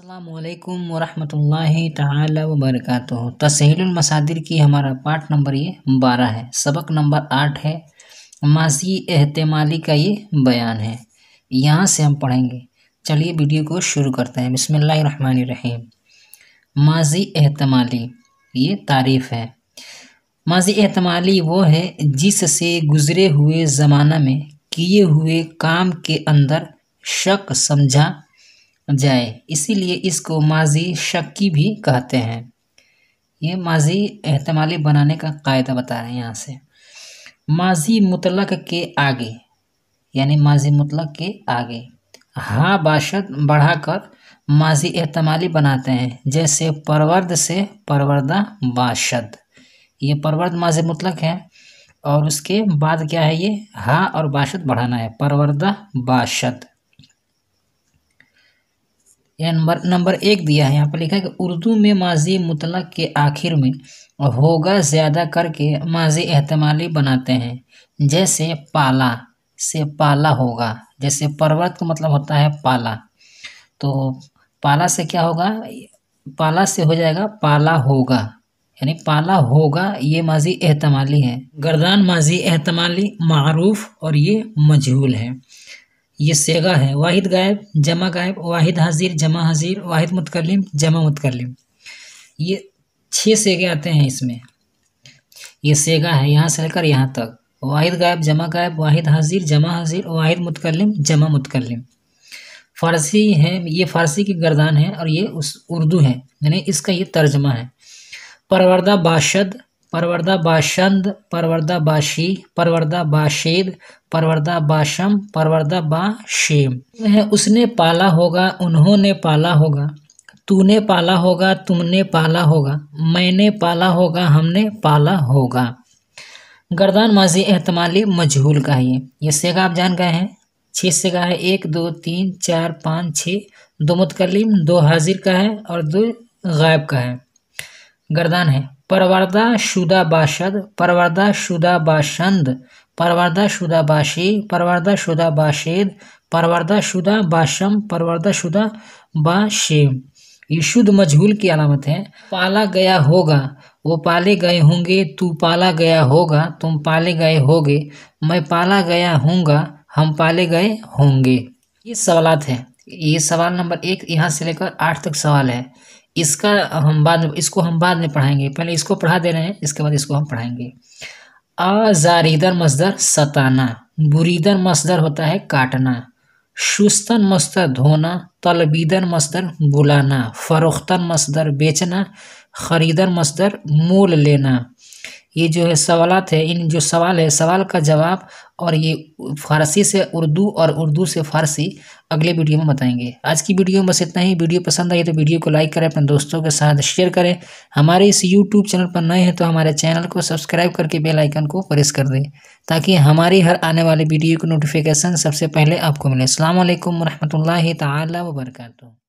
अल्लाम वरहमल ताली वबरक तसहीलमसादिर की हमारा पार्ट नंबर ये बारह है सबक नंबर आठ है माजी एहतमाली का ये बयान है यहाँ से हम पढ़ेंगे चलिए वीडियो को शुरू करते हैं बिसमीम माजी एहतमाली ये तारीफ़ है माजी एहतमाली वो है जिससे गुज़रे हुए ज़माना में किए हुए काम के अंदर शक समझा जाए इसीलिए इसको माजी शक्की भी कहते हैं ये माजी एहतमाली बनाने का कायदा बता रहे हैं यहाँ से माजी मुतलक के आगे यानी माजी मुतलक के आगे हाँ बाशद बढ़ाकर माजी एहतमाली बनाते हैं जैसे परवर्द से परवरदा बाशद ये परवर्द माजी मुतलक है और उसके बाद क्या है ये हा और बाशद बढ़ाना है परवरदा बाशद या नंबर नंबर एक दिया है यहाँ पर लिखा है कि उर्दू में माजी मुतलक के आखिर में होगा ज़्यादा करके माजी एहतमाली बनाते हैं जैसे पाला से पाला होगा जैसे पर्वत का मतलब होता है पाला तो पाला से क्या होगा पाला से हो जाएगा पाला होगा यानी पाला होगा ये माजी एहतमाली है गर्दान माजी एहतमाली मरूफ और ये मजहूल है ये सेगा है वाहिद गायब जमा गायब वाहिद हाजिर जमा हाजिर वाहिद मुतकलम जमा मुतकलम ये छः सेगे आते हैं इसमें ये सेगा है यहाँ से लेकर यहाँ तक वाहिद गायब जमा गायब वाहिद हाजिर जमा हाजिर वाहिद मुतकलम जमा मुतकलम फ़ारसी है ये फ़ारसी की गर्दान है और ये उस उर्दू है यानी इसका ये तर्जमा है परवरदा बाशद परवरदा बाशंद परवरदा बाशी परवरदा बाशेद परवरदा बाशम परवरदा बाशेम उसने पाला होगा उन्होंने पाला होगा तूने पाला होगा तुमने पाला होगा मैंने पाला होगा हमने पाला होगा गर्दान माजी एहतमाली मजहूल का है ये सेगा आप जान गए हैं छः सेगा है एक दो तीन चार पाँच छः दो मुतकलीम दो हाजिर का है और दो गायब का है गर्दान है परवरदा शुदा बाशद परवरदा शुदा बाशंद परवरदा शुदा बाशी परवरदा शुदा बाशेद परवरदा शुदा बाशम परवरदा शुदा बाशेम ये शुद्ध मजहूल की अलामत है पाला गया होगा वो पाले गए होंगे तू पाला गया होगा तुम पाले गए होगे मैं पाला गया होंगा हम पाले गए होंगे ये सवालत हैं ये सवाल नंबर एक यहाँ से लेकर आठ तक सवाल है इसका हम बाद में इसको हम बाद में पढ़ाएंगे पहले इसको पढ़ा दे रहे हैं इसके बाद इसको हम पढ़ाएंगे आजारीदर मजदर सताना बुरीदर मजदर होता है काटना शुस्तन मस्तर धोना तलबीदन मस्तर बुलाना फ़रोख्तन मसदर बेचना खरीदन मसदर मोल लेना ये जो है सवाल थे इन जो सवाल है सवाल का जवाब और ये फारसी से उर्दू और उर्दू से फारसी अगले वीडियो में बताएंगे आज की वीडियो में बस इतना ही वीडियो पसंद आई तो वीडियो को लाइक करें अपने दोस्तों के साथ शेयर करें हमारे इस यूट्यूब चैनल पर नए हैं तो हमारे चैनल को सब्सक्राइब करके बेल आइकन को प्रेस कर दें ताकि हमारी हर आने वाली वीडियो की नोटिफिकेशन सबसे पहले आपको मिले अल्लाम वरहमल वर्का